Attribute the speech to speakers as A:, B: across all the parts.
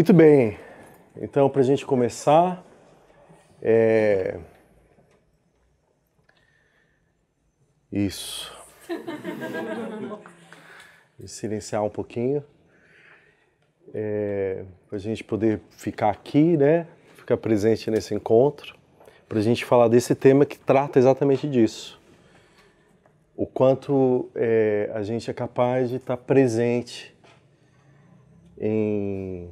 A: Muito bem, então para a gente começar, é... isso, Vou silenciar um pouquinho, é... para a gente poder ficar aqui, né? ficar presente nesse encontro, para a gente falar desse tema que trata exatamente disso. O quanto é, a gente é capaz de estar tá presente em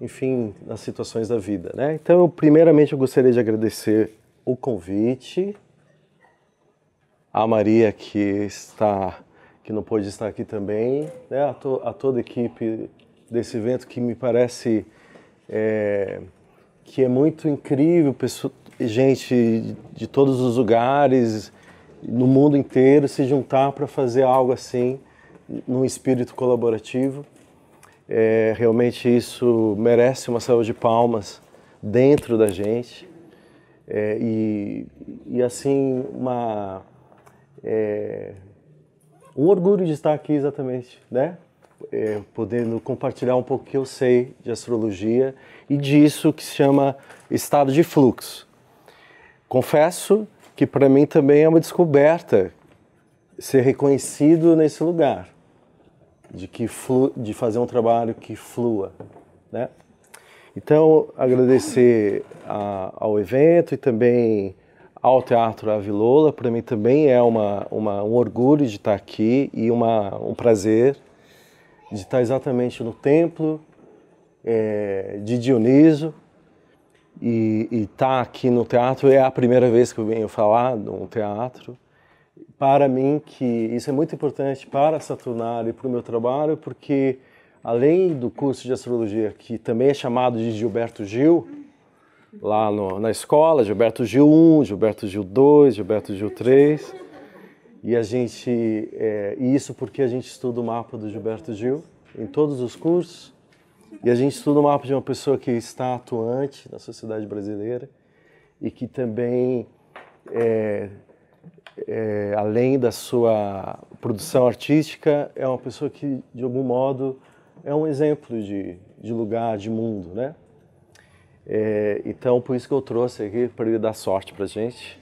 A: enfim, nas situações da vida, né? Então, eu, primeiramente, eu gostaria de agradecer o convite a Maria que está que não pôde estar aqui também, né? a, to, a toda a equipe desse evento que me parece é, que é muito incrível, pessoa, gente de todos os lugares, no mundo inteiro, se juntar para fazer algo assim, num espírito colaborativo. É, realmente isso merece uma salva de palmas dentro da gente é, e, e assim uma é, um orgulho de estar aqui exatamente, né? É, podendo compartilhar um pouco que eu sei de astrologia e disso que se chama estado de fluxo. Confesso que para mim também é uma descoberta ser reconhecido nesse lugar de, que flu, de fazer um trabalho que flua. Né? Então, agradecer a, ao evento e também ao Teatro Avilola. Para mim também é uma, uma, um orgulho de estar aqui e uma, um prazer de estar exatamente no templo é, de Dioniso. E estar tá aqui no teatro é a primeira vez que eu venho falar num teatro para mim que isso é muito importante para Saturnário e para o meu trabalho, porque além do curso de astrologia, que também é chamado de Gilberto Gil, lá no, na escola, Gilberto Gil 1, Gilberto Gil 2, Gilberto Gil 3, e a gente, é, isso porque a gente estuda o mapa do Gilberto Gil em todos os cursos, e a gente estuda o mapa de uma pessoa que está atuante na sociedade brasileira e que também é, é, além da sua produção artística, é uma pessoa que, de algum modo, é um exemplo de, de lugar, de mundo, né? É, então, por isso que eu trouxe aqui para ele dar sorte para a gente,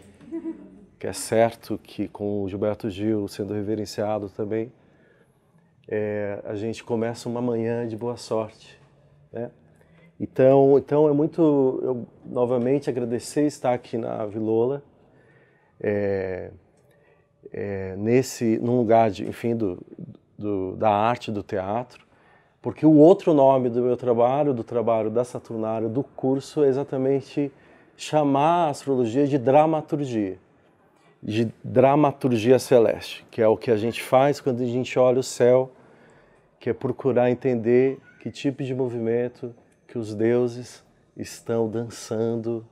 A: que é certo que com o Gilberto Gil sendo reverenciado também, é, a gente começa uma manhã de boa sorte, né? Então, então é muito, eu novamente agradecer estar aqui na Vilola. É, é, nesse, num lugar, de, enfim, do, do, da arte, do teatro, porque o outro nome do meu trabalho, do trabalho da Saturnário, do curso, é exatamente chamar a astrologia de dramaturgia, de dramaturgia celeste, que é o que a gente faz quando a gente olha o céu, que é procurar entender que tipo de movimento que os deuses estão dançando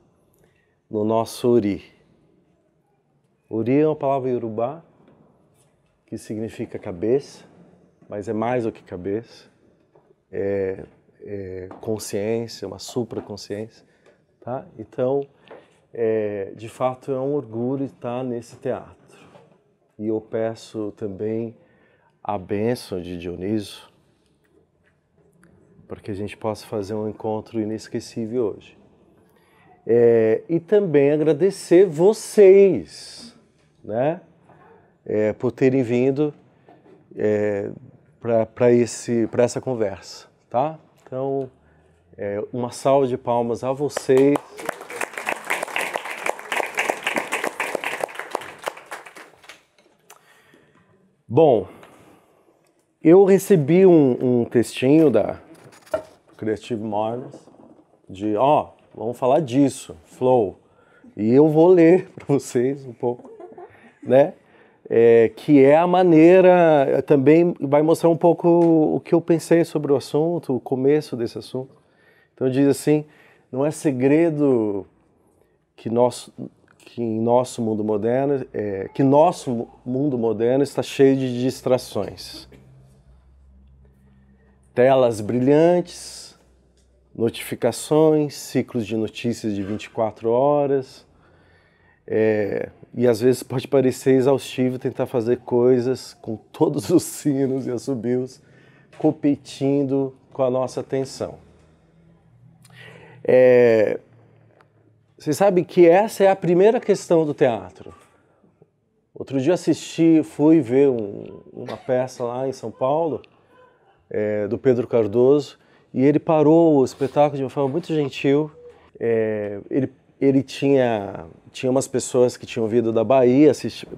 A: no nosso uri. Uri é uma palavra iorubá que significa cabeça, mas é mais do que cabeça. É, é consciência, uma supraconsciência. Tá? Então, é, de fato, é um orgulho estar nesse teatro. E eu peço também a bênção de Dioniso para que a gente possa fazer um encontro inesquecível hoje. É, e também agradecer vocês né? É, por terem vindo é, para esse para essa conversa, tá? Então, é, uma salva de palmas a vocês. Bom, eu recebi um, um textinho da Creative Minds de, ó, oh, vamos falar disso, flow. E eu vou ler para vocês um pouco né? É, que é a maneira, é, também vai mostrar um pouco o que eu pensei sobre o assunto, o começo desse assunto. Então diz assim, não é segredo que nosso que em nosso mundo moderno é, que nosso mundo moderno está cheio de distrações, telas brilhantes, notificações, ciclos de notícias de 24 horas, é, e às vezes pode parecer exaustivo tentar fazer coisas com todos os sinos e assobios competindo com a nossa atenção. É, você sabe que essa é a primeira questão do teatro. Outro dia assisti, fui ver um, uma peça lá em São Paulo, é, do Pedro Cardoso, e ele parou o espetáculo de uma forma muito gentil. É, ele ele tinha tinha umas pessoas que tinham vindo da Bahia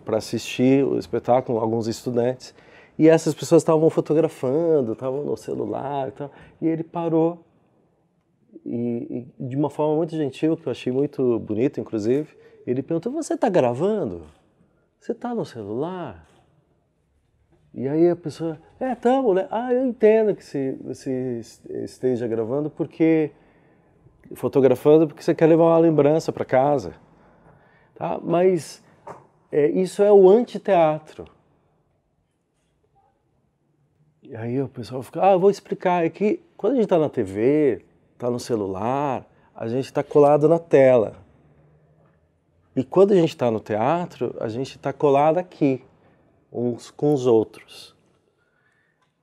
A: para assistir o espetáculo, alguns estudantes, e essas pessoas estavam fotografando, estavam no celular, e, tal, e ele parou e, e, de uma forma muito gentil que eu achei muito bonito, inclusive, ele perguntou: "Você está gravando? Você está no celular?" E aí a pessoa: "É, tamo, né? Ah, eu entendo que você esteja gravando porque fotografando porque você quer levar uma lembrança para casa. Tá? Mas é, isso é o anti-teatro. E aí o pessoal fica, ah, eu vou explicar. É que quando a gente está na TV, está no celular, a gente está colado na tela. E quando a gente está no teatro, a gente está colado aqui, uns com os outros.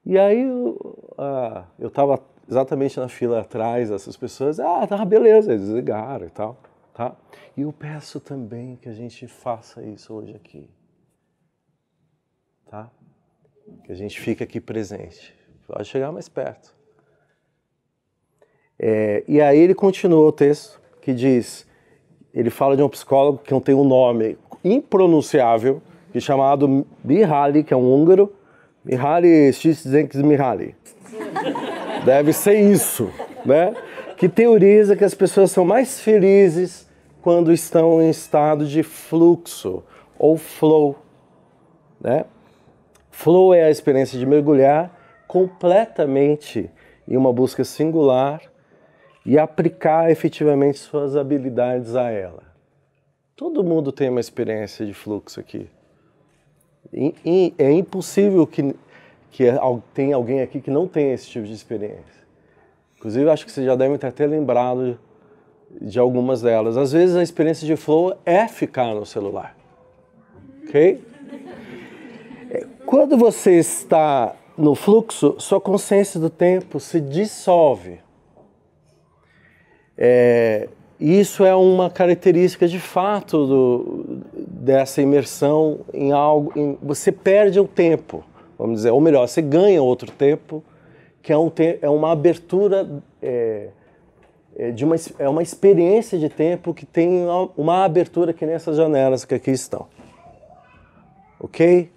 A: E aí eu estava exatamente na fila atrás essas pessoas, ah, tá, beleza, eles ligaram e tal, tá? E eu peço também que a gente faça isso hoje aqui, tá? Que a gente fique aqui presente, pode chegar mais perto. É, e aí ele continua o texto que diz, ele fala de um psicólogo que não tem um nome impronunciável, que é chamado Mihaly, que é um húngaro, Mihaly Csikszentmihalyi. Deve ser isso, né? Que teoriza que as pessoas são mais felizes quando estão em estado de fluxo ou flow, né? Flow é a experiência de mergulhar completamente em uma busca singular e aplicar efetivamente suas habilidades a ela. Todo mundo tem uma experiência de fluxo aqui. É impossível que que é tem alguém aqui que não tem esse tipo de experiência. Inclusive, acho que vocês já devem ter até lembrado de algumas delas. Às vezes, a experiência de flow é ficar no celular. Ok? Quando você está no fluxo, sua consciência do tempo se dissolve. É, isso é uma característica de fato do, dessa imersão em algo. Em, você perde o tempo vamos dizer, ou melhor, você ganha outro tempo, que é, um te é uma abertura, é, é, de uma, é uma experiência de tempo que tem uma abertura que nessas janelas que aqui estão. Ok?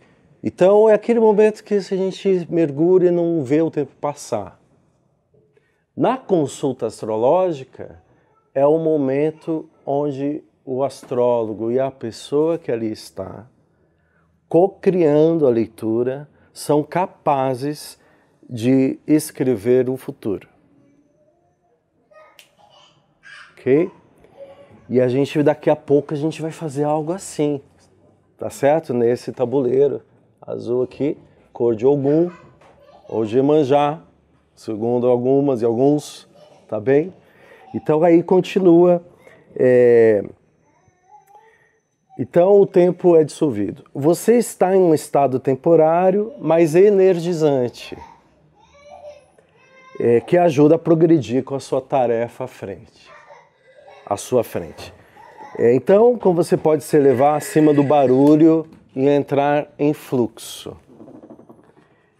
A: Então é aquele momento que se a gente mergulha e não vê o tempo passar. Na consulta astrológica, é o momento onde o astrólogo e a pessoa que ali está, co-criando a leitura, são capazes de escrever o futuro. Ok? E a gente daqui a pouco a gente vai fazer algo assim, tá certo? Nesse tabuleiro azul aqui, cor de Ogum ou de Manjá, segundo algumas e alguns, tá bem? Então aí continua. É então o tempo é dissolvido. Você está em um estado temporário, mas energizante, é, que ajuda a progredir com a sua tarefa à frente, à sua frente. É, então, como você pode se elevar acima do barulho e entrar em fluxo.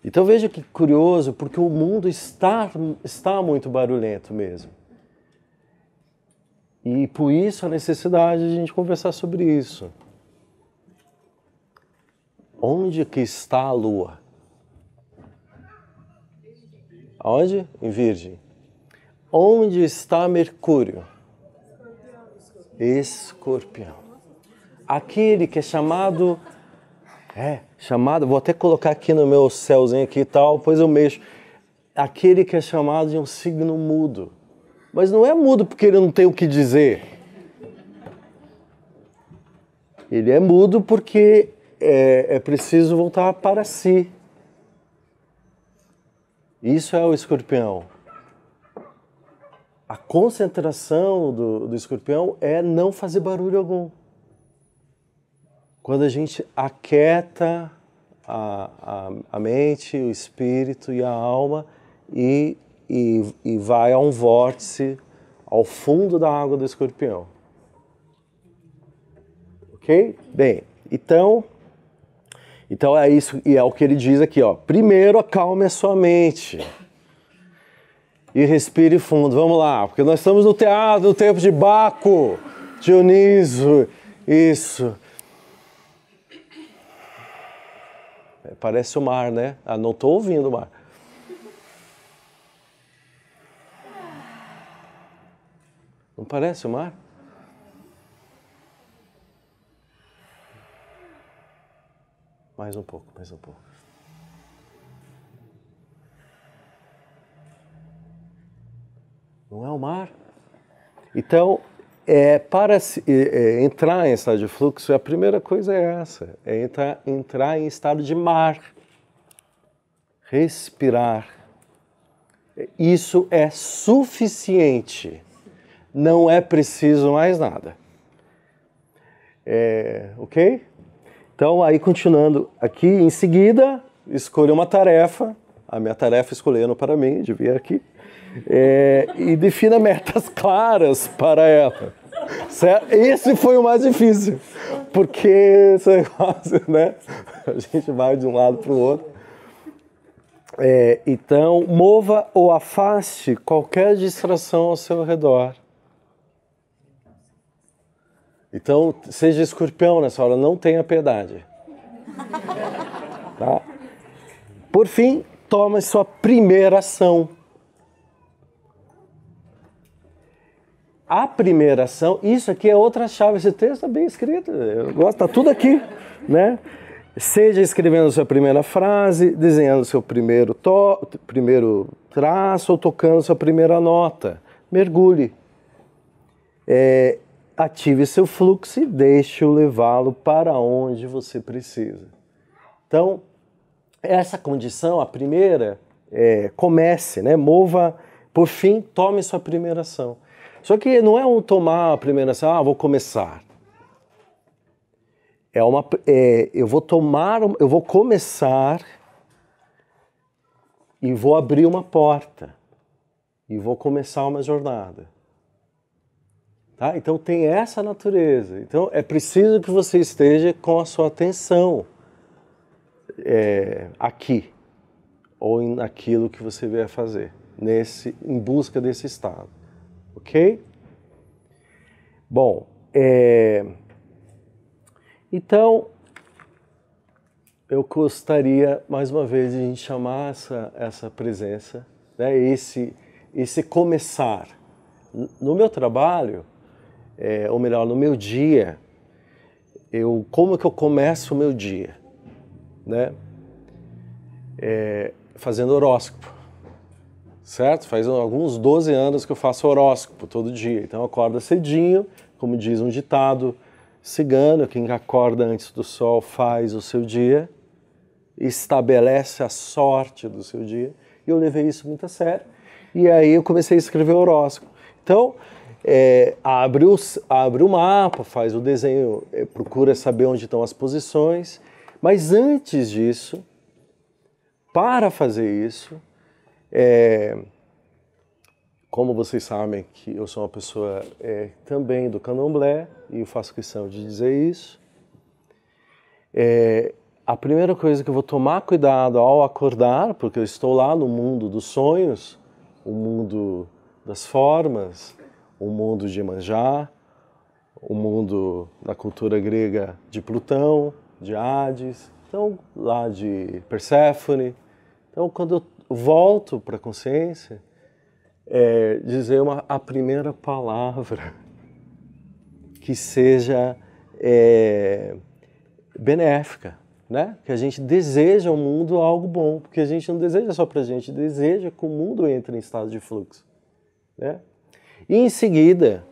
A: Então veja que curioso, porque o mundo está, está muito barulhento mesmo. E por isso a necessidade de a gente conversar sobre isso. Onde que está a lua? Aonde? Em Virgem. Onde está Mercúrio? Escorpião. Aquele que é chamado é chamado, vou até colocar aqui no meu céuzinho aqui e tal, pois eu mexo. Aquele que é chamado de um signo mudo. Mas não é mudo porque ele não tem o que dizer. Ele é mudo porque é, é preciso voltar para si. Isso é o escorpião. A concentração do, do escorpião é não fazer barulho algum. Quando a gente aquieta a, a, a mente, o espírito e a alma e e, e vai a um vórtice ao fundo da água do escorpião. Ok? Bem, então, então é isso e é o que ele diz aqui, ó. Primeiro, acalme a sua mente e respire fundo. Vamos lá, porque nós estamos no teatro, no tempo de Baco, Dioniso, isso. É, parece o mar, né? Ah, não estou ouvindo o mar. Não parece o mar? Mais um pouco, mais um pouco. Não é o mar? Então, é, para se, é, é, entrar em estado de fluxo, a primeira coisa é essa: é entrar, entrar em estado de mar, respirar. Isso é suficiente não é preciso mais nada. É, ok? Então, aí continuando aqui, em seguida, escolha uma tarefa, a minha tarefa escolhendo para mim, de vir aqui, é, e defina metas claras para ela. Certo? Esse foi o mais difícil, porque esse negócio, né? A gente vai de um lado para o outro. É, então, mova ou afaste qualquer distração ao seu redor. Então, seja escorpião nessa hora, não tenha piedade. Tá? Por fim, toma sua primeira ação. A primeira ação, isso aqui é outra chave, esse texto está bem escrito, eu gosto, tá tudo aqui, né? Seja escrevendo sua primeira frase, desenhando seu primeiro, to, primeiro traço ou tocando sua primeira nota. Mergulhe. É, ative seu fluxo e deixe-o levá-lo para onde você precisa. Então, essa condição, a primeira, é, comece, né? mova, por fim, tome sua primeira ação. Só que não é um tomar a primeira ação, ah, vou começar. É uma, é, eu vou tomar, eu vou começar e vou abrir uma porta e vou começar uma jornada. Tá? Então tem essa natureza. Então é preciso que você esteja com a sua atenção é, aqui ou naquilo que você vier fazer, nesse, em busca desse estado, ok? Bom, é, então eu gostaria mais uma vez de a gente chamar essa, essa presença, né? Esse esse começar no meu trabalho é, ou melhor, no meu dia, eu, como que eu começo o meu dia? Né? É, fazendo horóscopo, certo? Faz alguns 12 anos que eu faço horóscopo todo dia. Então, acorda cedinho, como diz um ditado cigano, quem acorda antes do sol faz o seu dia, estabelece a sorte do seu dia. E eu levei isso muito a sério. E aí eu comecei a escrever horóscopo. Então, é, abre, abre o mapa, faz o desenho, é, procura saber onde estão as posições. Mas antes disso, para fazer isso, é, como vocês sabem que eu sou uma pessoa é, também do candomblé, e eu faço questão de dizer isso, é, a primeira coisa que eu vou tomar cuidado ao acordar, porque eu estou lá no mundo dos sonhos, o mundo das formas, o mundo de Manjá, o mundo da cultura grega de Plutão, de Hades, então lá de Perséfone. Então, quando eu volto para a consciência, é dizer uma, a primeira palavra que seja é, benéfica, né? Que a gente deseja ao mundo algo bom, porque a gente não deseja só para a gente, deseja que o mundo entre em estado de fluxo, né? E em seguida,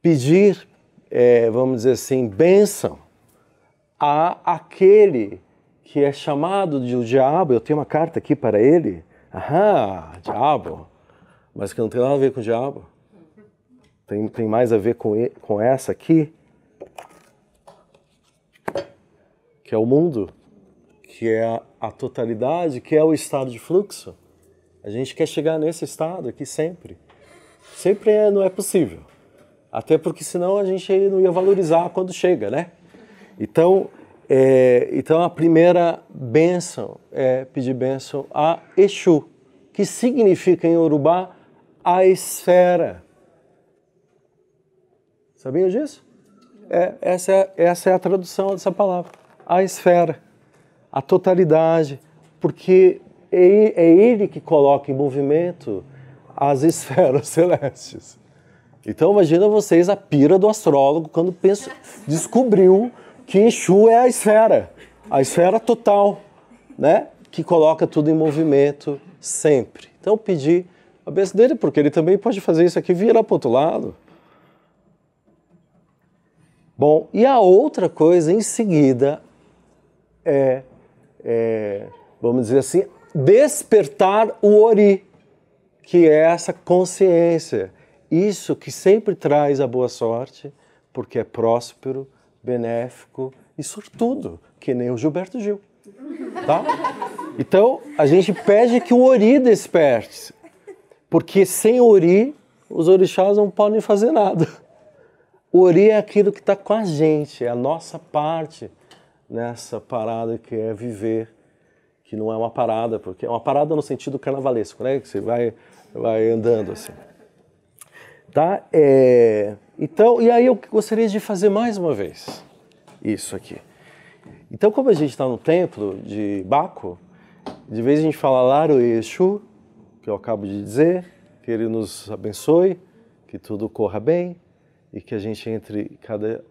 A: pedir, é, vamos dizer assim, bênção a aquele que é chamado de o diabo. Eu tenho uma carta aqui para ele. Aham, diabo. Mas que não tem nada a ver com o diabo. Tem, tem mais a ver com, com essa aqui. Que é o mundo. Que é a totalidade, que é o estado de fluxo. A gente quer chegar nesse estado aqui sempre sempre é, não é possível. Até porque senão a gente não ia valorizar quando chega, né? Então, é, então a primeira benção é pedir benção a Exu, que significa em Urubá a esfera. Sabiam disso? É, essa, é, essa é a tradução dessa palavra. A esfera, a totalidade, porque é, é ele que coloca em movimento as esferas celestes. Então imagina vocês a pira do astrólogo quando penso, descobriu que enxu é a esfera, a esfera total, né? Que coloca tudo em movimento sempre. Então pedi a benção dele, porque ele também pode fazer isso aqui virar para outro lado. Bom, e a outra coisa em seguida é, é vamos dizer assim, despertar o ori que é essa consciência. Isso que sempre traz a boa sorte, porque é próspero, benéfico e sortudo, que nem o Gilberto Gil. Tá? Então, a gente pede que o Ori desperte, porque sem Ori, os orixás não podem fazer nada. O Ori é aquilo que está com a gente, é a nossa parte nessa parada que é viver, que não é uma parada, porque é uma parada no sentido carnavalesco, né? Que você vai vai andando assim. Tá? É... Então, e aí eu gostaria de fazer mais uma vez isso aqui. Então, como a gente está no templo de Baco, de vez a gente fala Laro Exu, que eu acabo de dizer, que ele nos abençoe, que tudo corra bem e que a gente entre cada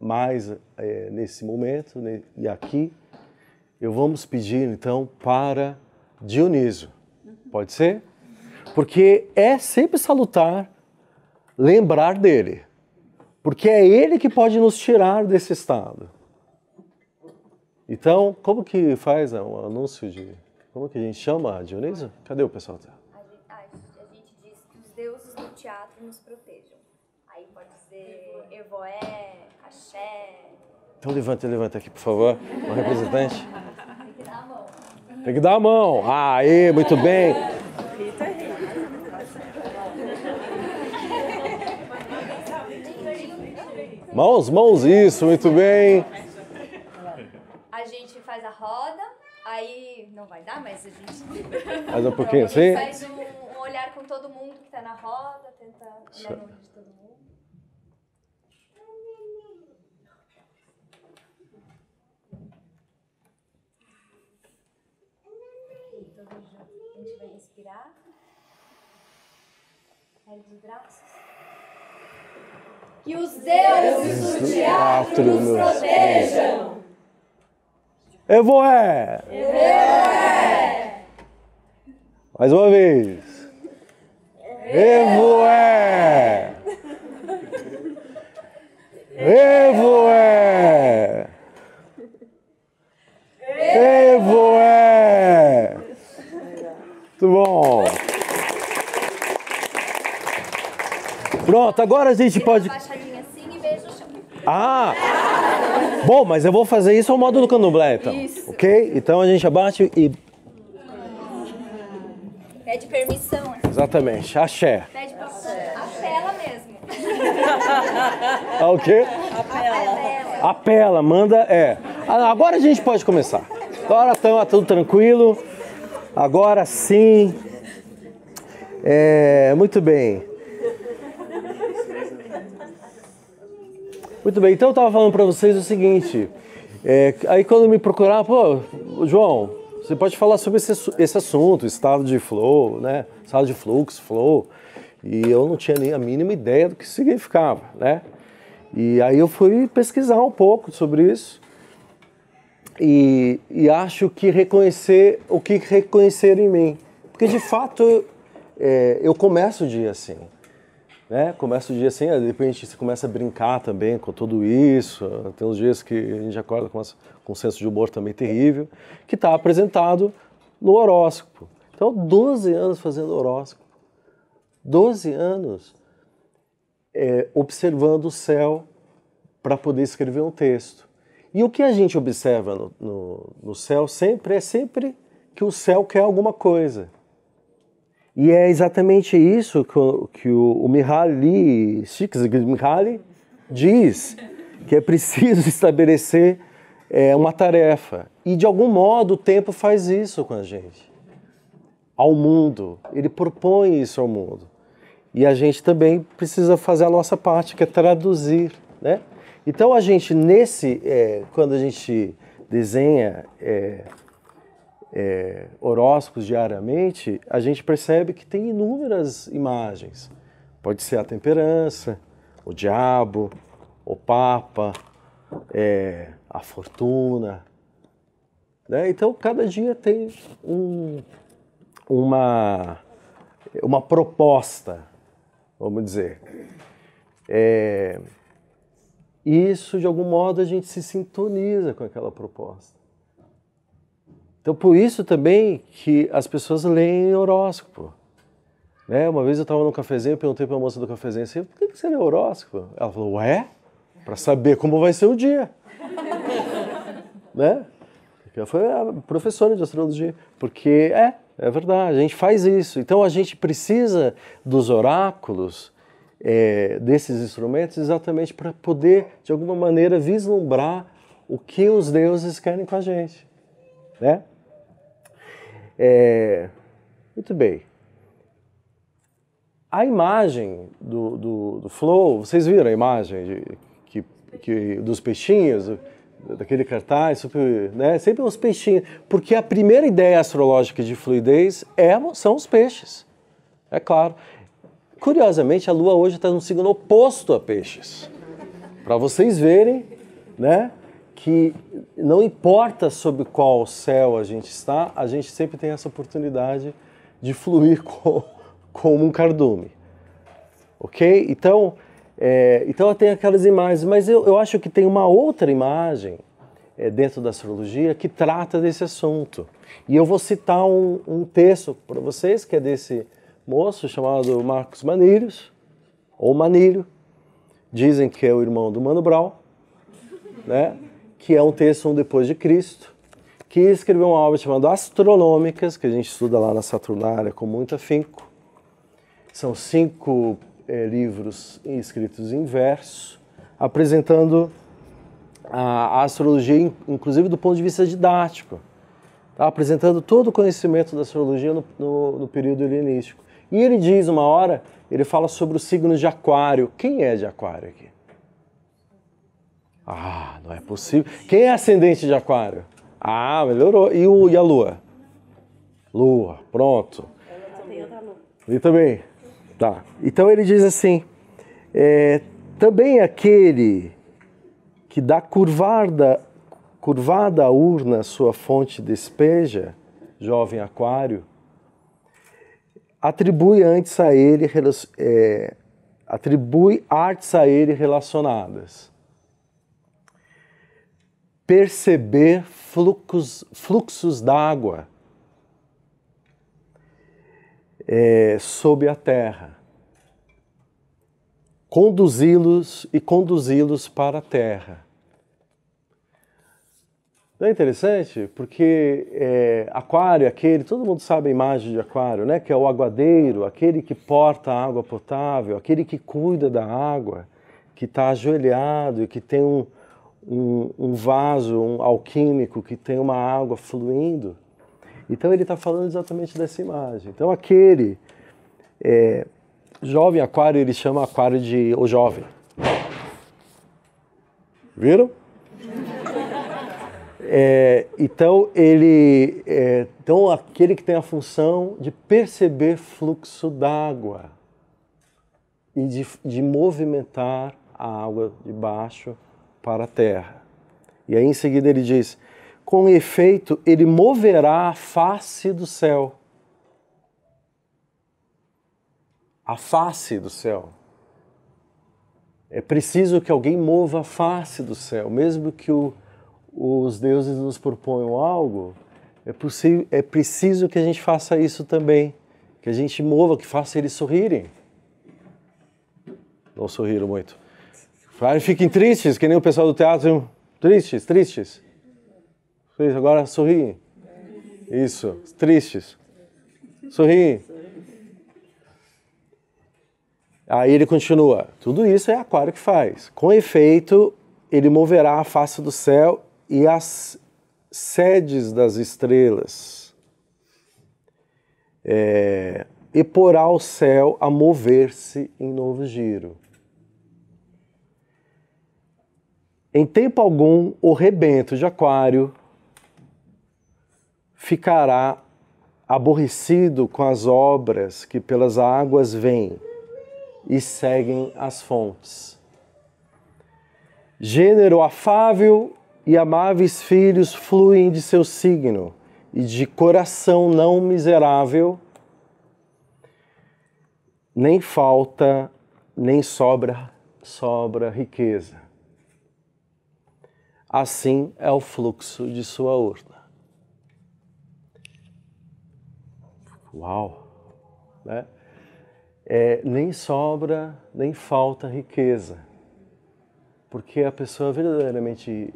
A: mais é, nesse momento né, e aqui. Eu vamos pedir então para Dioniso, Pode ser? Porque é sempre salutar lembrar dele. Porque é ele que pode nos tirar desse estado. Então, como que faz o né, um anúncio de. Como que a gente chama, Dionísio? Cadê o pessoal? A gente, a gente diz que os deuses do teatro nos protejam. Aí pode ser Evoé, Axé. Então levanta, levanta aqui, por favor, o representante. Tem que dar a mão. Tem que dar a mão. Aê, muito bem. Mãos, mãos, isso, muito bem. A gente faz a roda, aí não vai dar, mas a gente. Faz um pouquinho então, assim? Faz um, um, olhar com todo mundo que tá na roda, tenta olhar no de todo mundo. Então, a gente vai respirar. Aí de braços que os deuses do teatro nos protejam. Evoé! Evoé! Mais uma vez. Evoé! Evoé! Evoé! Muito bom! Pronto, agora a gente pode. Assim ah! Bom, mas eu vou fazer isso ao modo do candomblé, então. Isso. Ok? Então a gente abate e. Pede permissão. Né? Exatamente. Axé. Pede permissão. Apela mesmo. Ah, o quê? Apela. Apela, manda. É. Ah, agora a gente pode começar. Agora está tá tudo tranquilo. Agora sim. É, muito bem. Muito bem, então eu estava falando para vocês o seguinte. É, aí quando me procuraram, pô, João, você pode falar sobre esse, esse assunto, estado de flow, né? Estado de fluxo, flow. E eu não tinha nem a mínima ideia do que significava, né? E aí eu fui pesquisar um pouco sobre isso. E, e acho que reconhecer o que reconhecer em mim. Porque de fato é, eu começo o dia assim né? Começa o dia assim, de repente você começa a brincar também com tudo isso. Tem uns dias que a gente acorda com, um senso de humor também terrível, que está apresentado no horóscopo. Então, 12 anos fazendo horóscopo. 12 anos é, observando o céu para poder escrever um texto. E o que a gente observa no, no, no céu sempre é sempre que o céu quer alguma coisa. E é exatamente isso que, que o, o Mihaly Csikszentmihalyi diz, que é preciso estabelecer é, uma tarefa. E, de algum modo, o tempo faz isso com a gente. Ao mundo. Ele propõe isso ao mundo. E a gente também precisa fazer a nossa parte, que é traduzir. Né? Então, a gente, nesse, é, quando a gente desenha... É, é, horóscopos diariamente, a gente percebe que tem inúmeras imagens. Pode ser a temperança, o diabo, o papa, é, a fortuna. Né? Então, cada dia tem um, uma, uma proposta, vamos dizer. É, isso, de algum modo, a gente se sintoniza com aquela proposta. Então, por isso também que as pessoas leem horóscopo. Né? Uma vez eu estava num cafezinho, perguntei para a moça do cafezinho assim, por que você lê horóscopo? Ela falou, ué? Para saber como vai ser o dia. né? Ela foi a professora de astrologia, porque é, é verdade, a gente faz isso. Então a gente precisa dos oráculos, é, desses instrumentos, exatamente para poder, de alguma maneira, vislumbrar o que os deuses querem com a gente. Né? É, muito bem. A imagem do, do, do, Flow, vocês viram a imagem de, que, que, dos peixinhos, daquele cartaz, super, né? sempre os peixinhos. Porque a primeira ideia astrológica de fluidez é, são os peixes. É claro. Curiosamente, a Lua hoje está no signo oposto a peixes. Para vocês verem, né? que não importa sobre qual céu a gente está, a gente sempre tem essa oportunidade de fluir como com um cardume. Ok? Então, é, então tem aquelas imagens, mas eu, eu acho que tem uma outra imagem é, dentro da astrologia que trata desse assunto. E eu vou citar um, um texto para vocês, que é desse moço chamado Marcos Manilhos, ou Manilho, dizem que é o irmão do Mano Brown, né? que é um texto um depois de Cristo, que escreveu uma obra chamada Astronômicas, que a gente estuda lá na Saturnária com muito afinco. São cinco é, livros escritos em verso, apresentando a astrologia, inclusive do ponto de vista didático, tá? apresentando todo o conhecimento da astrologia no, no, no período helenístico. E ele diz, uma hora, ele fala sobre o signo de Aquário. Quem é de Aquário aqui? Ah, não é possível. Quem é ascendente de aquário? Ah, melhorou. E, o, e a lua? Lua, pronto. E também. Tá. Então ele diz assim: é, também aquele que dá curvada, curvada a urna sua fonte despeja, jovem aquário, atribui antes a ele, é, atribui artes a ele relacionadas perceber fluxos, fluxos d'água é, sob a terra, conduzi-los e conduzi-los para a terra. Não é interessante? Porque é, aquário, aquele, todo mundo sabe a imagem de aquário, né? Que é o aguadeiro, aquele que porta a água potável, aquele que cuida da água, que está ajoelhado e que tem um, um, um vaso, um alquímico que tem uma água fluindo. Então ele está falando exatamente dessa imagem. Então aquele é, jovem aquário, ele chama aquário de o jovem. Viram? É, então ele, é, então aquele que tem a função de perceber fluxo d'água e de, de movimentar a água de baixo para a terra. E aí em seguida ele diz: Com efeito, ele moverá a face do céu. A face do céu. É preciso que alguém mova a face do céu, mesmo que o, os deuses nos proponham algo, é, possível, é preciso que a gente faça isso também, que a gente mova, que faça eles sorrirem. Não sorriram muito fiquem tristes, que nem o pessoal do teatro. Tristes, tristes. Agora sorri. Isso, tristes. Sorri. Aí ele continua: tudo isso é Aquário que faz. Com efeito, ele moverá a face do céu e as sedes das estrelas, é, e porá o céu a mover-se em novo giro. Em tempo algum, o rebento de Aquário ficará aborrecido com as obras que pelas águas vêm e seguem as fontes. Gênero afável e amáveis filhos fluem de seu signo e de coração não miserável, nem falta, nem sobra, sobra riqueza assim é o fluxo de sua urna. Uau! Né? É, nem sobra, nem falta riqueza, porque a pessoa verdadeiramente,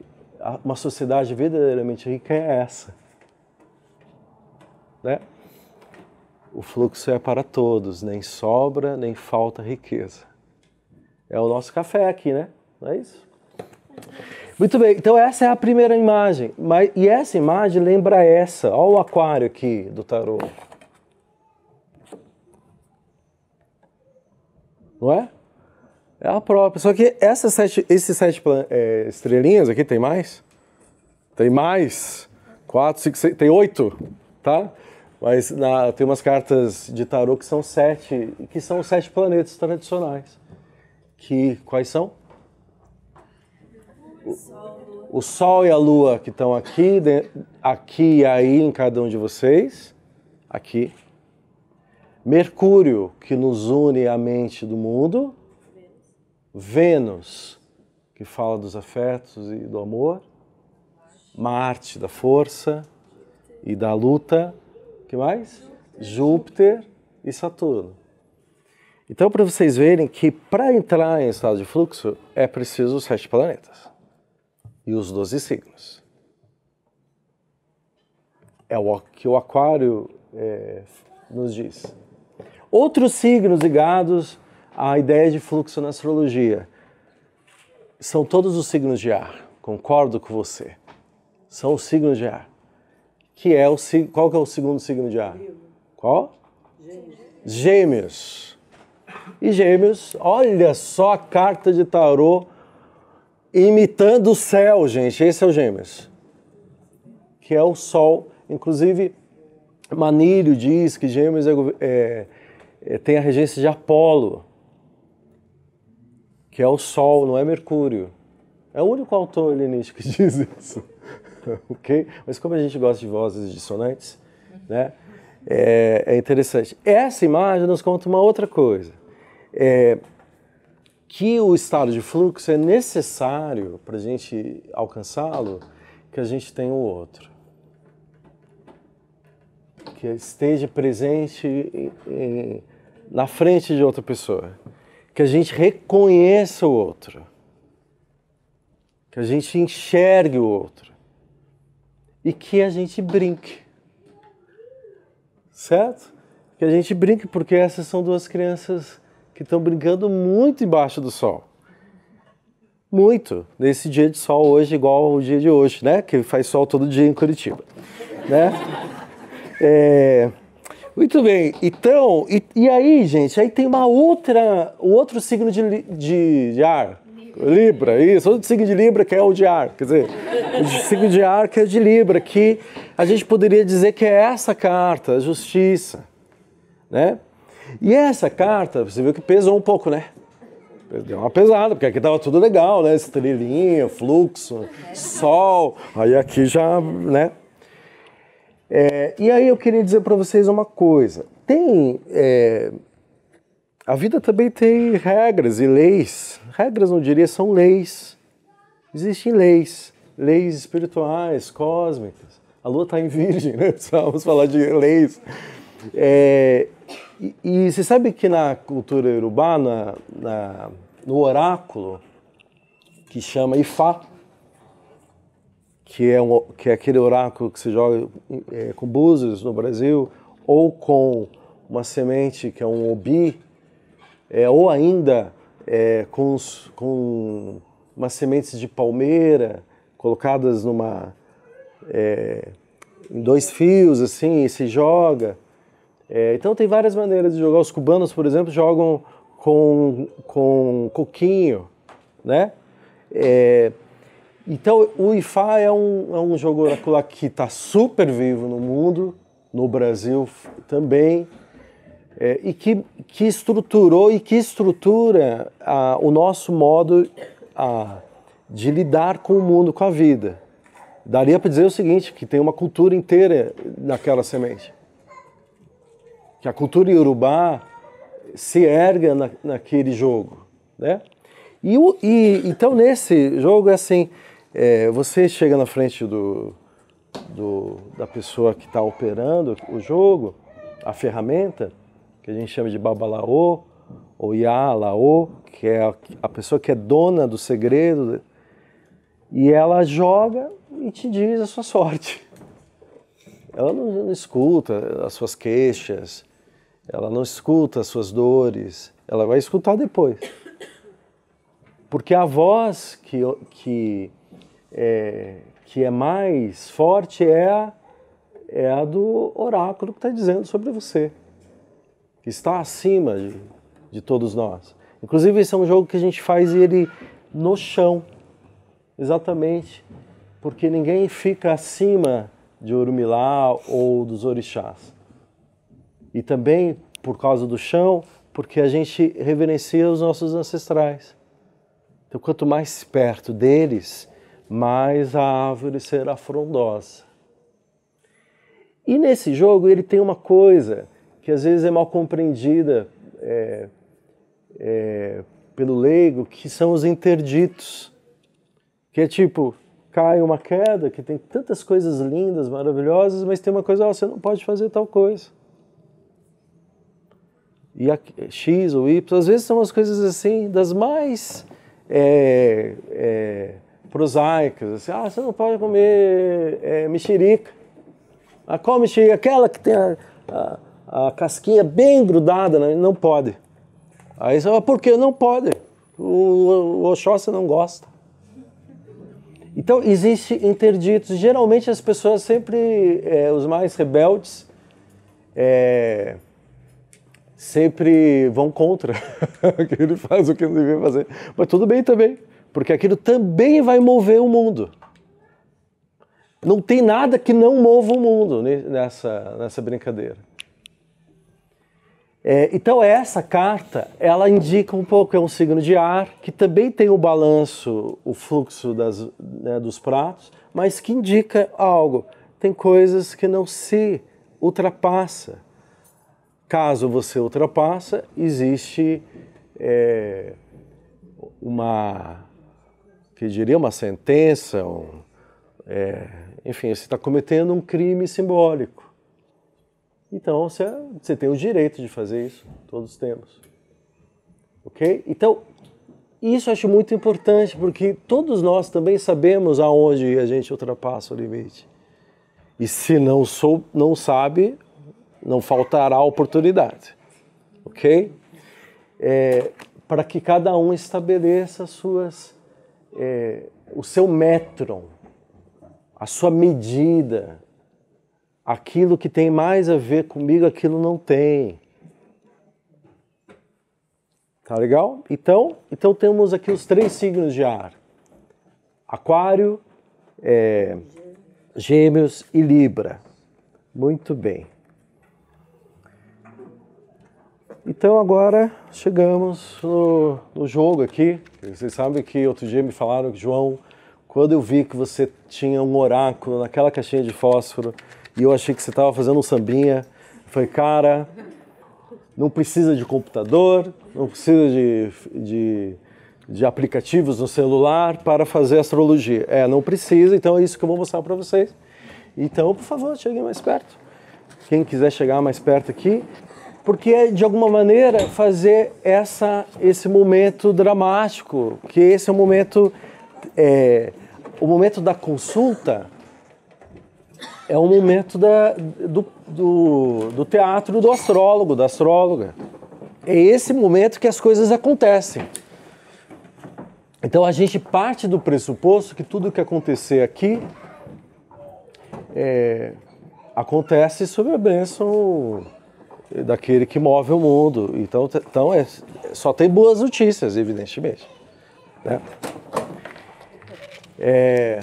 A: uma sociedade verdadeiramente rica é essa. Né? O fluxo é para todos, nem sobra, nem falta riqueza. É o nosso café aqui, né? Não é isso? Muito bem, então essa é a primeira imagem. Mas, e essa imagem lembra essa. Olha o aquário aqui do tarô. Não é? É a própria. Só que essas sete, esses sete é, estrelinhas aqui, tem mais? Tem mais. Quatro, cinco, seis, tem oito, tá? Mas na, tem umas cartas de tarô que são sete, que são sete planetas tradicionais. Que quais são? o Sol e a Lua que estão aqui, aqui e aí em cada um de vocês, aqui. Mercúrio que nos une à mente do mundo. Vênus que fala dos afetos e do amor. Marte da força e da luta. Que mais? Júpiter e Saturno. Então, para vocês verem que para entrar em estado de fluxo é preciso os sete planetas e os 12 signos. É o que o Aquário é, nos diz. Outros signos ligados à ideia de fluxo na astrologia são todos os signos de ar. Concordo com você. São os signos de ar. Que é o qual que é o segundo signo de ar? Qual? Gêmeos. Gêmeos. E Gêmeos, olha só a carta de tarô imitando o céu, gente. Esse é o Gêmeos, que é o Sol. Inclusive, Manilho diz que Gêmeos é, é, é, tem a regência de Apolo, que é o Sol, não é Mercúrio. É o único autor helenístico que diz isso. ok? Mas como a gente gosta de vozes dissonantes, né? É, é interessante. Essa imagem nos conta uma outra coisa. É, que o estado de fluxo é necessário para a gente alcançá-lo, que a gente tenha o outro. Que esteja presente na frente de outra pessoa. Que a gente reconheça o outro. Que a gente enxergue o outro. E que a gente brinque. Certo? Que a gente brinque, porque essas são duas crianças que estão brincando muito embaixo do sol. Muito. Nesse dia de sol hoje, igual o dia de hoje, né? Que faz sol todo dia em Curitiba. Né? É... Muito bem. Então, e, e, aí, gente, aí tem uma outra, um outro signo de, de, de ar. Libra, isso, outro signo de Libra que é o de ar, quer dizer, o signo de ar que é o de Libra, que a gente poderia dizer que é essa carta, a justiça, né? E essa carta, você viu que pesou um pouco, né? Deu uma pesada, porque aqui tava tudo legal, né? Estrelinha, fluxo, sol. Aí aqui já, né? É, e aí eu queria dizer para vocês uma coisa. Tem. É, a vida também tem regras e leis. Regras, não diria, são leis. Existem leis. Leis espirituais, cósmicas. A lua está em virgem, né? Vamos falar de leis. É, e, e você sabe que na cultura iorubá, na, na, no oráculo, que chama Ifá, que é, um, que é aquele oráculo que se joga é, com búzios no Brasil, ou com uma semente que é um obi, é, ou ainda é, com, com umas sementes de palmeira colocadas numa é, em dois fios assim e se joga é, então tem várias maneiras de jogar. Os cubanos, por exemplo, jogam com, com coquinho, né? É, então o Ifá é um, é um jogo oracular que está super vivo no mundo, no Brasil também, é, e que, que estruturou e que estrutura a, o nosso modo a, de lidar com o mundo, com a vida. Daria para dizer o seguinte, que tem uma cultura inteira naquela semente que a cultura iorubá se erga na, naquele jogo, né? E, e, então nesse jogo é assim, é, você chega na frente do, do da pessoa que está operando o jogo, a ferramenta que a gente chama de babalaô ou yalaô, que é a, a pessoa que é dona do segredo, e ela joga e te diz a sua sorte. Ela não, não escuta as suas queixas, ela não escuta as suas dores, ela vai escutar depois. Porque a voz que, que, é, que é mais forte é a, é a do oráculo que está dizendo sobre você, que está acima de, de todos nós. Inclusive, esse é um jogo que a gente faz ele no chão, exatamente porque ninguém fica acima de Urumilá ou dos orixás e também por causa do chão, porque a gente reverencia os nossos ancestrais. Então, quanto mais perto deles, mais a árvore será frondosa. E nesse jogo ele tem uma coisa que às vezes é mal compreendida é, é, pelo leigo, que são os interditos. Que é tipo, cai uma queda, que tem tantas coisas lindas, maravilhosas, mas tem uma coisa, oh, você não pode fazer tal coisa e a, X ou Y. Às vezes são as coisas assim, das mais é, é, prosaicas. Assim, ah, você não pode comer é, mexerica. Ah, qual mexerica? Aquela que tem a, a, a casquinha bem grudada, né? não pode. Aí você fala, por que não pode? O, o Oxóssi não gosta. Então, existe interditos. Geralmente, as pessoas sempre, é, os mais rebeldes, é, sempre vão contra que ele faz o que ele devia fazer. Mas tudo bem também, porque aquilo também vai mover o mundo. Não tem nada que não mova o mundo nessa, nessa brincadeira. É, então essa carta, ela indica um pouco, é um signo de ar, que também tem o balanço, o fluxo das, né, dos pratos, mas que indica algo. Tem coisas que não se ultrapassa Caso você ultrapassa, existe é, uma, que diria, uma sentença, um, é, enfim, você está cometendo um crime simbólico. Então você, você tem o direito de fazer isso, todos temos. Ok? Então, isso eu acho muito importante, porque todos nós também sabemos aonde a gente ultrapassa o limite. E se não, sou, não sabe, não faltará oportunidade, ok? É, para que cada um estabeleça suas, é, o seu metron, a sua medida, aquilo que tem mais a ver comigo, aquilo não tem. Tá legal? Então, então temos aqui os três signos de ar: Aquário, é, Gêmeos e Libra. Muito bem. Então agora chegamos no, no, jogo aqui. Vocês sabem que outro dia me falaram que, João, quando eu vi que você tinha um oráculo naquela caixinha de fósforo e eu achei que você estava fazendo um sambinha, foi cara, não precisa de computador, não precisa de, de, de aplicativos no celular para fazer astrologia. É, não precisa, então é isso que eu vou mostrar para vocês. Então, por favor, cheguem mais perto. Quem quiser chegar mais perto aqui, porque é de alguma maneira fazer essa, esse momento dramático, que esse é o momento, é, o momento da consulta é o momento da, do, do, do teatro do astrólogo, da astróloga. É esse momento que as coisas acontecem. Então a gente parte do pressuposto que tudo que acontecer aqui é, acontece sob a bênção daquele que move o mundo. Então, então é, só tem boas notícias, evidentemente. Né? É,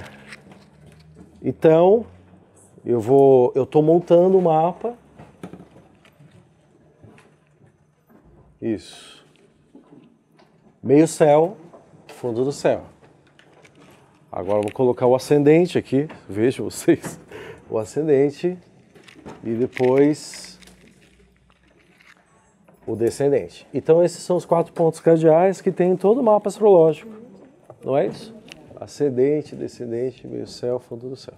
A: então, eu vou, eu estou montando o um mapa. Isso. Meio céu, fundo do céu. Agora vou colocar o ascendente aqui, vejam vocês, o ascendente e depois o descendente. Então esses são os quatro pontos cardeais que tem em todo o mapa astrológico, não é isso? Ascendente, descendente, meio céu, fundo do céu.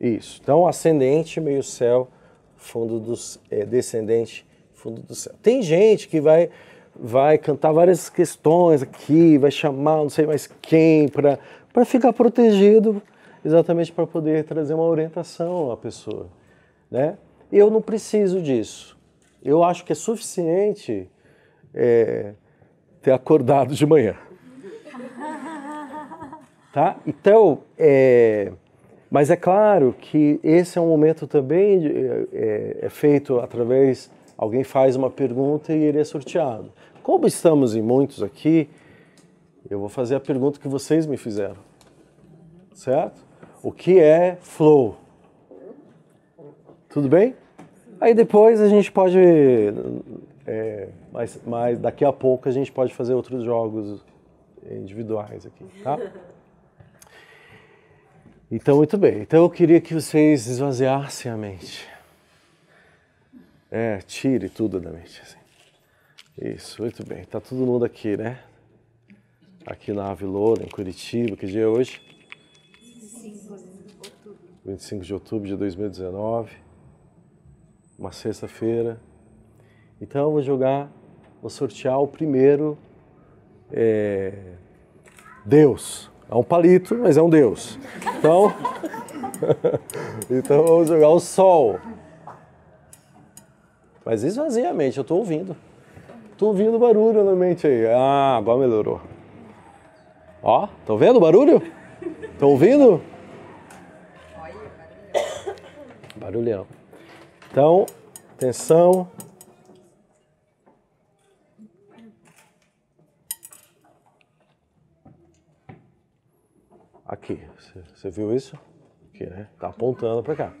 A: Isso. Então ascendente, meio céu, fundo do é, descendente, fundo do céu. Tem gente que vai vai cantar várias questões aqui, vai chamar não sei mais quem para para ficar protegido, exatamente para poder trazer uma orientação à pessoa, né? Eu não preciso disso eu acho que é suficiente é, ter acordado de manhã. Tá? Então, é, mas é claro que esse é um momento também de, é, é, é feito através alguém faz uma pergunta e ele é sorteado. Como estamos em muitos aqui, eu vou fazer a pergunta que vocês me fizeram, certo? O que é flow? Tudo bem? Aí depois a gente pode. É, mas, mas daqui a pouco a gente pode fazer outros jogos individuais aqui, tá? Então, muito bem. Então, eu queria que vocês esvaziassem a mente. É, tire tudo da mente. Assim. Isso, muito bem. Tá todo mundo aqui, né? Aqui na Avilona, em Curitiba. Que dia é hoje? 25 de outubro de 2019 uma sexta-feira. Então eu vou jogar, vou sortear o primeiro é, Deus. É um palito, mas é um Deus. Então, então vamos jogar o Sol. Mas esvazia a mente, eu estou ouvindo. Estou ouvindo barulho na mente aí. Ah, agora melhorou. Ó, estão vendo o barulho? Estão ouvindo? Barulhão. Então, atenção. Aqui, você viu isso? Aqui, né? Tá apontando para cá.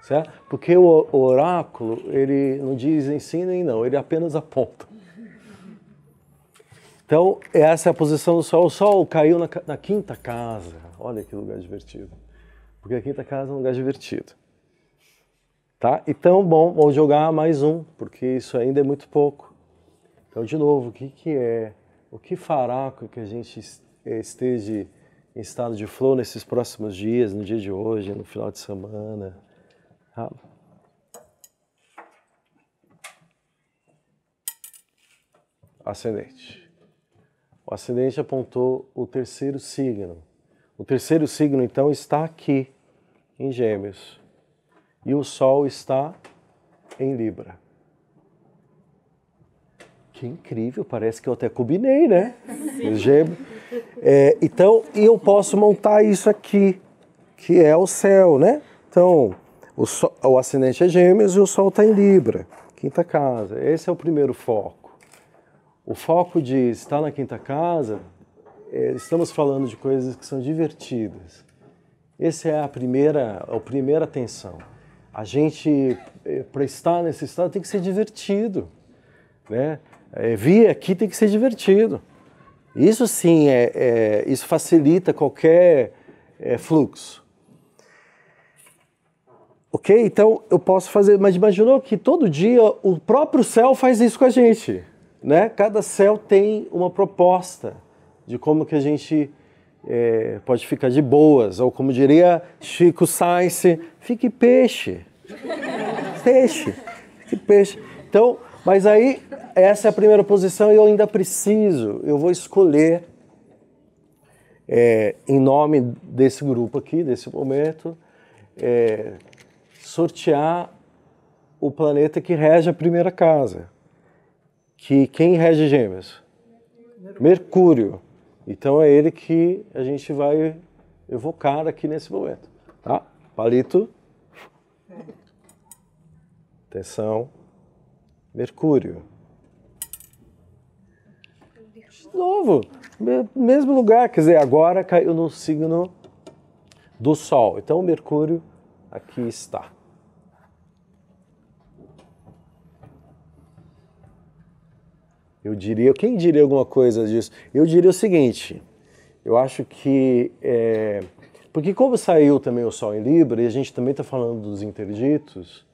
A: Certo? Porque o oráculo, ele não diz sim nem não, ele apenas aponta. Então, essa é a posição do Sol. O Sol caiu na, na quinta casa. Olha que lugar divertido. Porque a quinta casa é um lugar divertido. Tá? Então, bom, vou jogar mais um, porque isso ainda é muito pouco. Então, de novo, o que, que é? O que fará com que a gente eh, esteja em estado de flow nesses próximos dias, no dia de hoje, no final de semana? Tá? Ascendente. O ascendente apontou o terceiro signo. O terceiro signo, então, está aqui, em Gêmeos e o Sol está em Libra. Que incrível, parece que eu até combinei, né? Gêmeo. É, então, e eu posso montar isso aqui, que é o céu, né? Então, o, sol, o ascendente é gêmeos e o Sol está em Libra, quinta casa. Esse é o primeiro foco. O foco de estar tá na quinta casa, é, estamos falando de coisas que são divertidas. Essa é a primeira, a primeira atenção a gente, eh, para estar nesse estado, tem que ser divertido. Né? Eh, vir aqui tem que ser divertido. Isso sim, é, é isso facilita qualquer é, fluxo. Ok? Então eu posso fazer. Mas imaginou que todo dia o próprio céu faz isso com a gente. Né? Cada céu tem uma proposta de como que a gente é, pode ficar de boas, ou como diria Chico Sainz, fique peixe. Peixe, fique peixe. Então, mas aí, essa é a primeira posição e eu ainda preciso, eu vou escolher, é, em nome desse grupo aqui, desse momento, é, sortear o planeta que rege a primeira casa. Que quem rege gêmeos? Mercúrio. Então é ele que a gente vai evocar aqui nesse momento, tá? Palito. Atenção. Mercúrio. De novo, mesmo lugar, quer dizer, agora caiu no signo do Sol. Então, Mercúrio aqui está. Eu diria, quem diria alguma coisa disso? Eu diria o seguinte, eu acho que, é, porque como saiu também o Sol em Libra, e a gente também está falando dos interditos,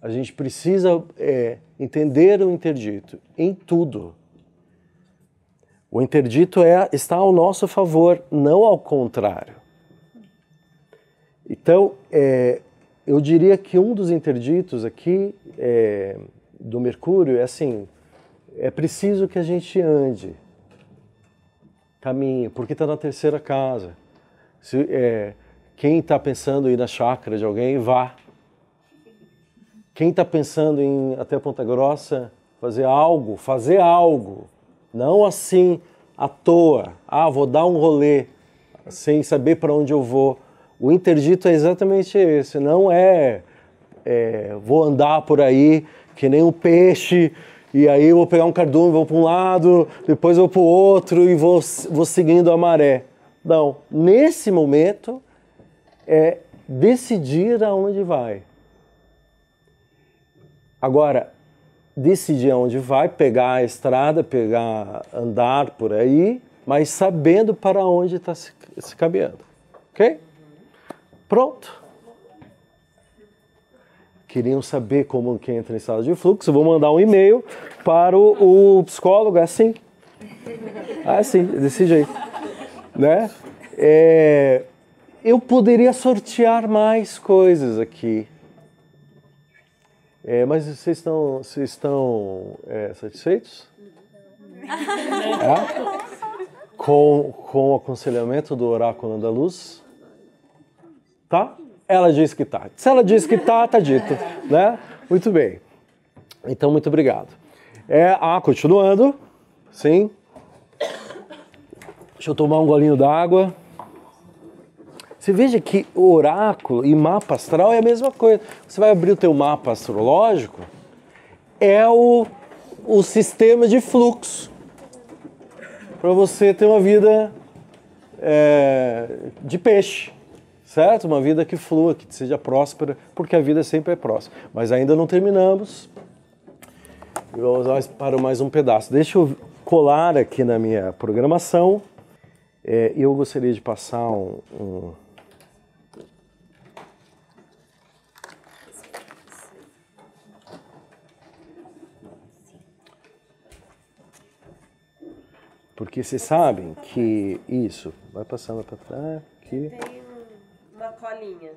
A: a gente precisa é, entender o interdito em tudo. O interdito é, está ao nosso favor, não ao contrário. Então, é, eu diria que um dos interditos aqui é, do Mercúrio é assim: é preciso que a gente ande, caminhe, porque está na terceira casa. Se, é, quem está pensando em ir na chácara de alguém, vá. Quem está pensando em até Ponta Grossa, fazer algo, fazer algo. Não assim, à toa. Ah, vou dar um rolê, sem saber para onde eu vou. O interdito é exatamente esse. Não é, é vou andar por aí que nem um peixe e aí eu vou pegar um cardume, vou para um lado, depois vou para o outro e vou, vou seguindo a maré. Não, nesse momento é decidir aonde vai. Agora, decidir aonde vai, pegar a estrada, pegar, andar por aí, mas sabendo para onde está se, se caminhando. Ok? Pronto queriam saber como que entra em sala de fluxo, vou mandar um e-mail para o, o psicólogo, é assim. É assim, desse jeito. Né? É, eu poderia sortear mais coisas aqui. É, mas vocês estão, vocês estão é, satisfeitos? Uhum. É? Com, com o aconselhamento do oráculo da luz? Tá? Ela diz que tá. Se ela diz que tá, tá dito, né? Muito bem. Então, muito obrigado. É, ah, continuando. Sim. Deixa eu tomar um golinho d'água. Você veja que oráculo e mapa astral é a mesma coisa. Você vai abrir o teu mapa astrológico, é o, o sistema de fluxo para você ter uma vida é, de peixe certo? Uma vida que flua, que seja próspera, porque a vida sempre é próspera. Mas ainda não terminamos. Vamos para mais um pedaço. Deixa eu colar aqui na minha programação. É, eu gostaria de passar um, um... Porque vocês sabem que isso. Vai passando para trás. Aqui uma colinha.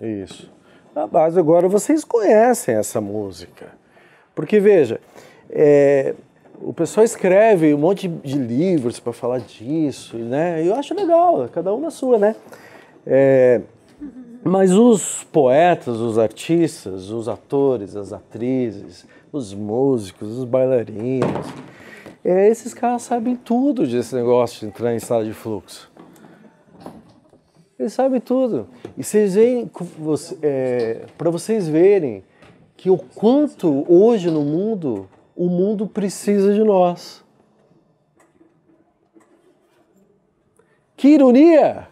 A: Isso. Na base agora vocês conhecem essa música. Porque veja, é, o pessoal escreve um monte de livros para falar disso, né? Eu acho legal, cada um na sua, né? É, mas os poetas, os artistas, os atores, as atrizes, os músicos, os bailarinos, é, esses caras sabem tudo desse negócio de entrar em sala de fluxo. Ele sabe tudo. E vocês veem, é, para vocês verem que o quanto hoje no mundo, o mundo precisa de nós. Que ironia!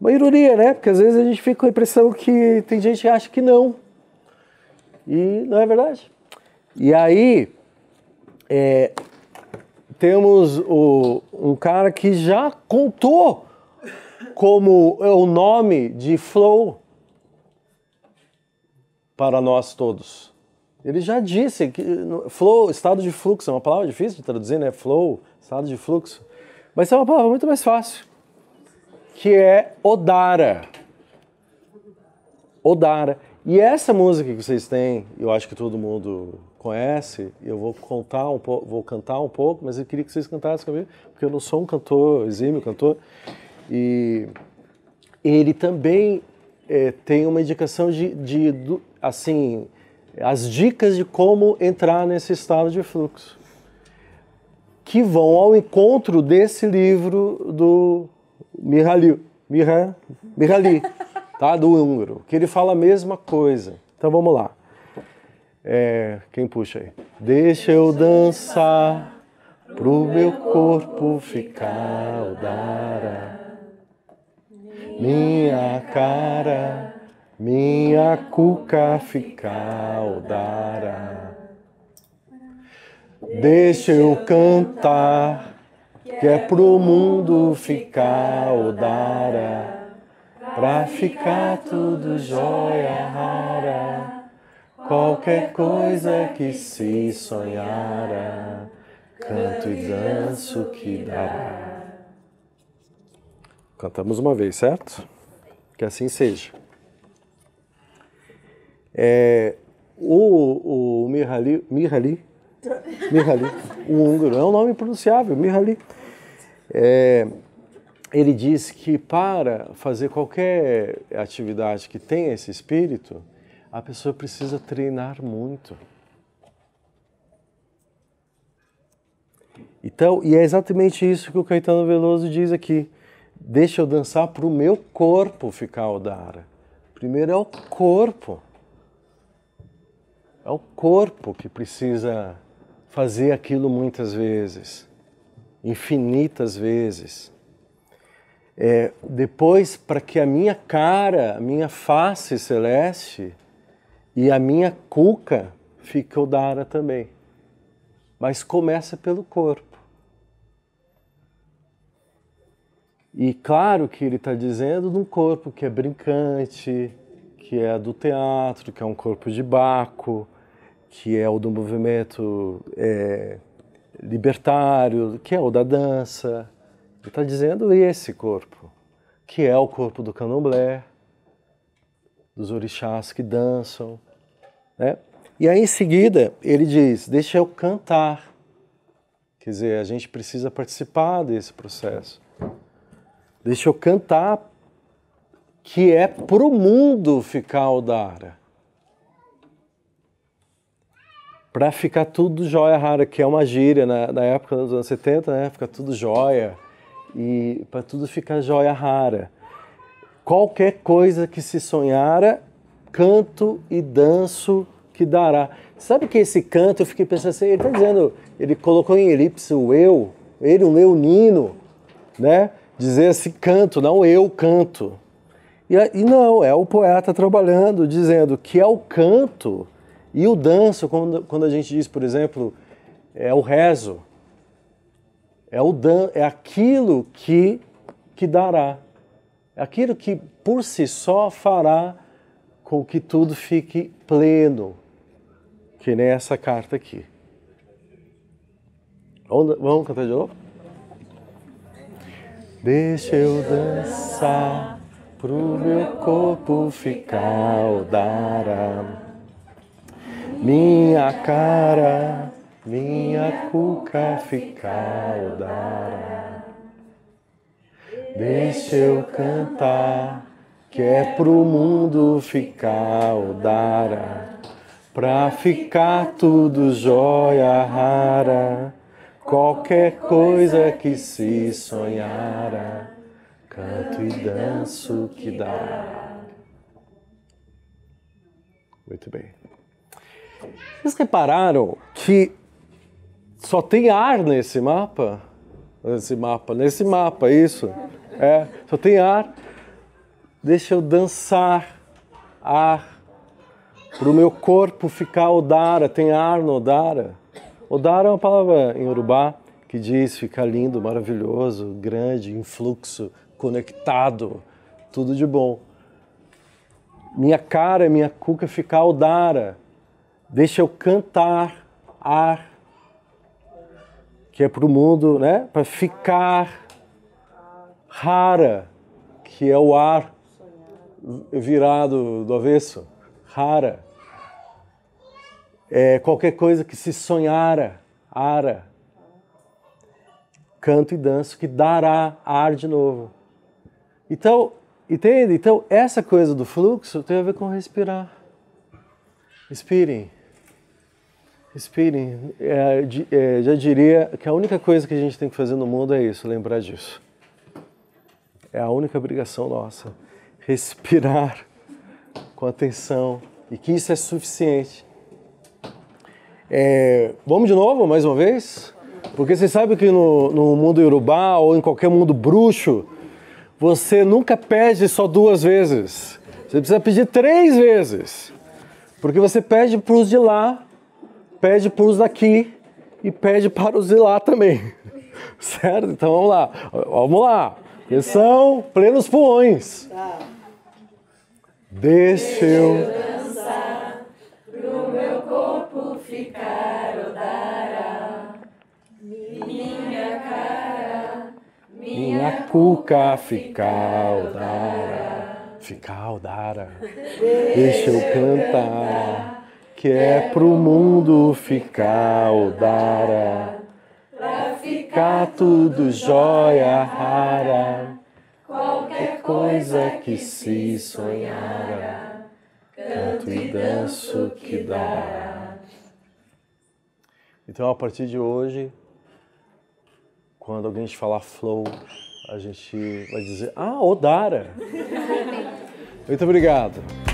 A: Uma ironia, né? Porque às vezes a gente fica com a impressão que tem gente que acha que não. E não é verdade. E aí, é, temos o, um cara que já contou como é o nome de flow para nós todos. Ele já disse que flow, estado de fluxo, é uma palavra difícil de traduzir, né? Flow, estado de fluxo. Mas é uma palavra muito mais fácil, que é Odara. Odara. E essa música que vocês têm, eu acho que todo mundo conhece, eu vou contar um pouco, vou cantar um pouco, mas eu queria que vocês cantassem comigo, porque eu não sou um cantor exímio, cantor. E ele também é, tem uma indicação de, de, de, assim, as dicas de como entrar nesse estado de fluxo, que vão ao encontro desse livro do Mihaly, Mihaly, Mihaly tá? do húngaro, que ele fala a mesma coisa. Então vamos lá. É, quem puxa aí? Deixa eu dançar pro meu corpo ficar o dará minha cara, minha cuca dará. Deixa eu cantar, que é pro mundo ficar odara, pra ficar tudo jóia rara, qualquer coisa que se sonhara, canto e danço que dará. Cantamos uma vez, certo? Que assim seja. É, o o Mihaly, o húngaro, é um nome pronunciável, Mihali. É, ele diz que para fazer qualquer atividade que tenha esse espírito, a pessoa precisa treinar muito. Então, e é exatamente isso que o Caetano Veloso diz aqui. Deixa eu dançar para o meu corpo ficar Odara. Primeiro é o corpo. É o corpo que precisa fazer aquilo muitas vezes, infinitas vezes. É, depois, para que a minha cara, a minha face celeste e a minha cuca fique Odara também. Mas começa pelo corpo. E claro que ele está dizendo de um corpo que é brincante, que é do teatro, que é um corpo de Baco, que é o do movimento é, libertário, que é o da dança. Ele está dizendo esse corpo, que é o corpo do candomblé, dos orixás que dançam. Né? E aí em seguida ele diz: Deixa eu cantar. Quer dizer, a gente precisa participar desse processo. Deixa eu cantar, que é pro mundo ficar o Dara. Para ficar tudo jóia rara, que é uma gíria na, né? na época dos anos 70, né? Fica tudo jóia. E para tudo ficar jóia rara. Qualquer coisa que se sonhara, canto e danço que dará. Sabe que esse canto, eu fiquei pensando assim, ele está dizendo, ele colocou em elipse o eu, ele, um leonino, né? dizer assim, canto, não eu canto. E, e não, é o poeta trabalhando, dizendo que é o canto e o danço, quando, quando a gente diz, por exemplo, é o rezo, é, o dan é aquilo que, que dará, é aquilo que por si só fará com que tudo fique pleno, que nem essa carta aqui. Vamos cantar de novo? Deixa eu dançar pro meu corpo ficar aldara. Minha cara, minha cuca ficar aldara. Deixa eu cantar, que é pro mundo ficar aldara. Pra ficar tudo jóia rara Qualquer coisa que se sonhara, canto e danço que dá. Muito bem. Vocês repararam que só tem ar nesse mapa? Nesse mapa, nesse mapa, isso. É, só tem ar. Deixa eu dançar ar. Para o meu corpo ficar odara, tem ar no odara. Odara é uma palavra em Urubá que diz ficar lindo, maravilhoso, grande, influxo, conectado, tudo de bom. Minha cara, minha cuca ficar Odara. Deixa eu cantar ar, que é para o mundo, né? Para ficar rara, que é o ar virado do avesso. Rara é, qualquer coisa que se sonhara, ara, canto e danço, que dará ar de novo. Então, entende? Então, essa coisa do fluxo tem a ver com respirar. Respirem. Respirem. É, é, já diria que a única coisa que a gente tem que fazer no mundo é isso, lembrar disso. É a única obrigação nossa. Respirar com atenção. E que isso é suficiente é, vamos de novo, mais uma vez? Porque você sabe que no, no mundo iorubá ou em qualquer mundo bruxo, você nunca pede só duas vezes. Você precisa pedir três vezes. Porque você pede para os de lá, pede para os daqui e pede para os de lá também. Certo? Então vamos lá. Vamos lá. Atenção, plenos pulmões. Tá. Deixa eu ficar caro dará. Minha cara, minha cuca fical dará. Fical dará. Deixa eu cantar, que é pro mundo fical dará. Pra ficar tudo jóia rara, qualquer é coisa que se sonhara canto e danço que dá. Então, a partir de hoje, quando alguém te falar flow, a gente vai dizer: Ah, Odara! Muito obrigado.